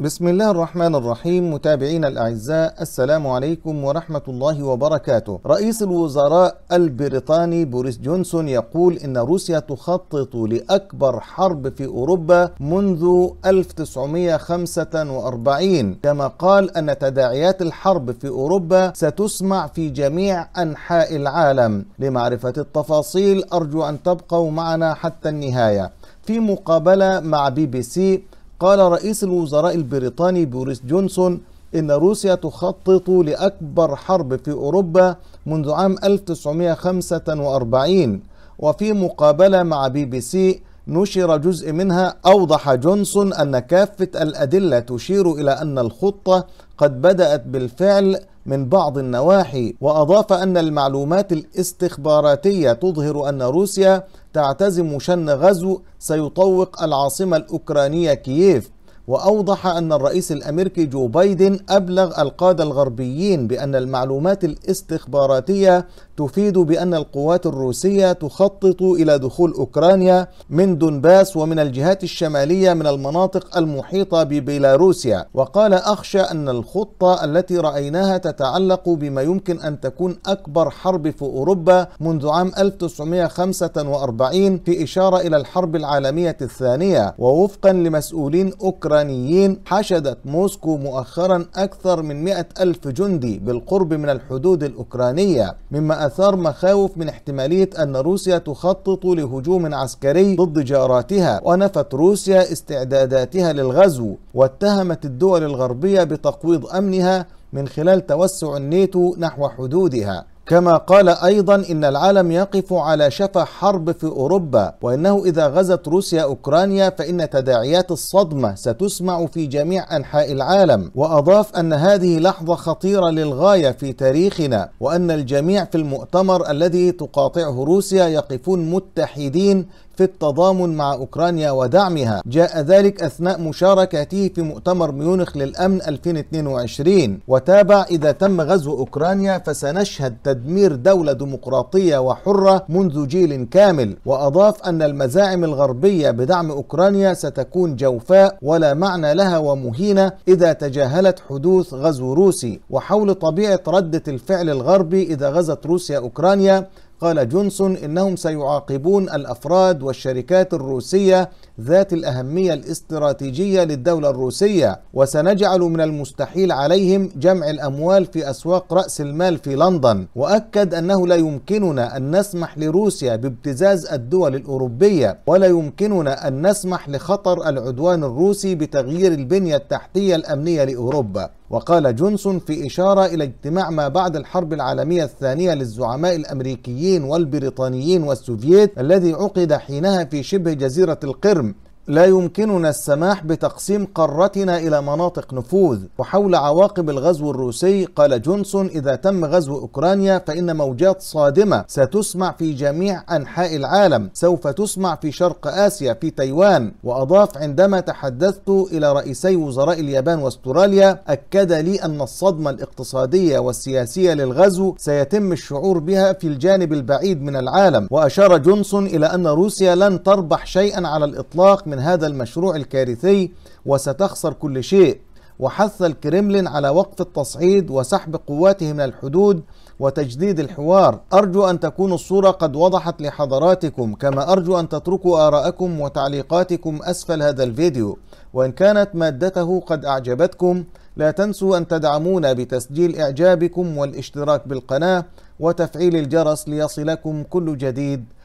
بسم الله الرحمن الرحيم متابعينا الاعزاء السلام عليكم ورحمه الله وبركاته. رئيس الوزراء البريطاني بوريس جونسون يقول ان روسيا تخطط لاكبر حرب في اوروبا منذ 1945 كما قال ان تداعيات الحرب في اوروبا ستسمع في جميع انحاء العالم. لمعرفه التفاصيل ارجو ان تبقوا معنا حتى النهايه. في مقابله مع بي بي سي قال رئيس الوزراء البريطاني بوريس جونسون إن روسيا تخطط لأكبر حرب في أوروبا منذ عام 1945 وفي مقابلة مع بي بي سي نشر جزء منها أوضح جونسون أن كافة الأدلة تشير إلى أن الخطة قد بدأت بالفعل من بعض النواحي وأضاف أن المعلومات الاستخباراتية تظهر أن روسيا تعتزم شن غزو سيطوق العاصمة الأوكرانية كييف وأوضح أن الرئيس الأمريكي جو بايدن أبلغ القادة الغربيين بأن المعلومات الاستخباراتية تفيد بأن القوات الروسية تخطط إلى دخول أوكرانيا من دونباس ومن الجهات الشمالية من المناطق المحيطة ببيلاروسيا وقال أخشى أن الخطة التي رأيناها تتعلق بما يمكن أن تكون أكبر حرب في أوروبا منذ عام 1945 في إشارة إلى الحرب العالمية الثانية ووفقا لمسؤولين أوكرانيا الأوكرانيين حشدت موسكو مؤخرا أكثر من 100 ألف جندي بالقرب من الحدود الأوكرانية مما أثار مخاوف من احتمالية أن روسيا تخطط لهجوم عسكري ضد جاراتها ونفت روسيا استعداداتها للغزو واتهمت الدول الغربية بتقويض أمنها من خلال توسع الناتو نحو حدودها كما قال أيضا إن العالم يقف على شفا حرب في أوروبا وإنه إذا غزت روسيا أوكرانيا فإن تداعيات الصدمة ستسمع في جميع أنحاء العالم وأضاف أن هذه لحظة خطيرة للغاية في تاريخنا وأن الجميع في المؤتمر الذي تقاطعه روسيا يقفون متحدين في التضامن مع أوكرانيا ودعمها جاء ذلك أثناء مشاركته في مؤتمر ميونخ للأمن 2022 وتابع إذا تم غزو أوكرانيا فسنشهد تدمير دولة ديمقراطية وحرة منذ جيل كامل وأضاف أن المزاعم الغربية بدعم أوكرانيا ستكون جوفاء ولا معنى لها ومهينة إذا تجاهلت حدوث غزو روسي وحول طبيعة ردة الفعل الغربي إذا غزت روسيا أوكرانيا قال جونسون انهم سيعاقبون الافراد والشركات الروسيه ذات الاهميه الاستراتيجيه للدوله الروسيه وسنجعل من المستحيل عليهم جمع الاموال في اسواق راس المال في لندن واكد انه لا يمكننا ان نسمح لروسيا بابتزاز الدول الاوروبيه ولا يمكننا ان نسمح لخطر العدوان الروسي بتغيير البنيه التحتيه الامنيه لاوروبا وقال جونسون في إشارة إلى اجتماع ما بعد الحرب العالمية الثانية للزعماء الأمريكيين والبريطانيين والسوفييت الذي عقد حينها في شبه جزيرة القرم لا يمكننا السماح بتقسيم قارتنا إلى مناطق نفوذ وحول عواقب الغزو الروسي قال جونسون إذا تم غزو أوكرانيا فإن موجات صادمة ستسمع في جميع أنحاء العالم سوف تسمع في شرق آسيا في تايوان وأضاف عندما تحدثت إلى رئيسي وزراء اليابان واستراليا أكد لي أن الصدمة الاقتصادية والسياسية للغزو سيتم الشعور بها في الجانب البعيد من العالم وأشار جونسون إلى أن روسيا لن تربح شيئا على الإطلاق من هذا المشروع الكارثي وستخسر كل شيء وحث الكريملين على وقف التصعيد وسحب قواته من الحدود وتجديد الحوار أرجو أن تكون الصورة قد وضحت لحضراتكم كما أرجو أن تتركوا آراءكم وتعليقاتكم أسفل هذا الفيديو وإن كانت مادته قد أعجبتكم لا تنسوا أن تدعمونا بتسجيل إعجابكم والاشتراك بالقناة وتفعيل الجرس ليصلكم كل جديد